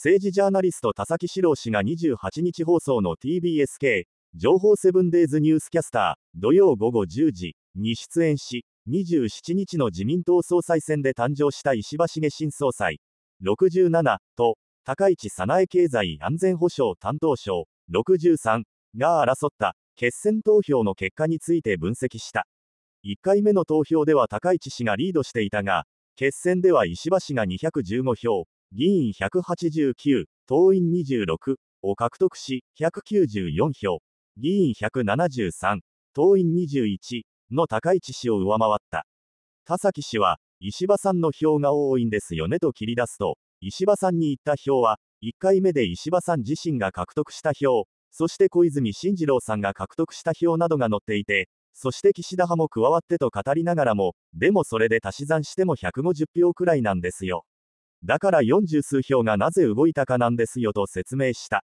政治ジャーナリスト田崎史郎氏が28日放送の TBSK 情報セブンデイズニュースキャスター土曜午後10時に出演し27日の自民党総裁選で誕生した石破茂新総裁67と高市早苗経済安全保障担当省63が争った決選投票の結果について分析した1回目の投票では高市氏がリードしていたが決選では石破氏が215票議員189、党員26を獲得し、194票、議員173、党員21の高市氏を上回った。田崎氏は、石破さんの票が多いんですよねと切り出すと、石破さんに言った票は、1回目で石破さん自身が獲得した票、そして小泉進次郎さんが獲得した票などが載っていて、そして岸田派も加わってと語りながらも、でもそれで足し算しても150票くらいなんですよ。だから40数票がなぜ動いたかなんですよと説明した。